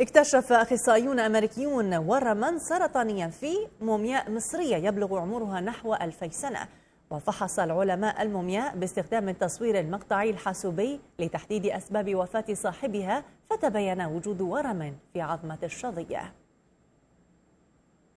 اكتشف أخصائيون أمريكيون ورما سرطانيا في مومياء مصرية يبلغ عمرها نحو ألفي سنة وفحص العلماء المومياء باستخدام التصوير المقطعي الحاسوبي لتحديد أسباب وفاة صاحبها فتبين وجود ورم في عظمة الشظية